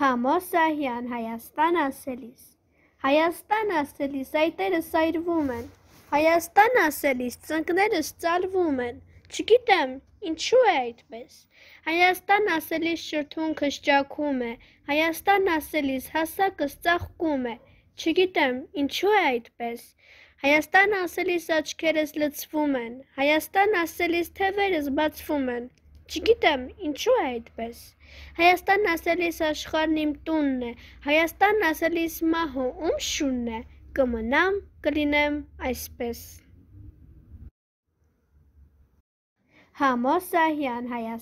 Համոսահյան Հայաստան ասելիս Հայաստան ասելիս այտերը սայրվում են Հայաստան ասելիս ծնկներս ծալվում են Չգիտեմ ինչու է այդպես Հայաստան ասելիս շրթունքս ճակում է Հայաստան ասելիս հասակս ծաղկում է Չգիտեմ ինչու է այդպես Հայաստան ասելիս աչքերս լցվում են Հայաստան ասելիս թևերս բացվում են Չգիտեմ, ինչու է այդպես։ Հայաստանն ասելիս աշխարհն իմ տունն է։ Հայաստանն ասելիս մահո ում շունն է։ Կմնամ, կլինեմ այսպես։ Համո Սահյան Հայաստան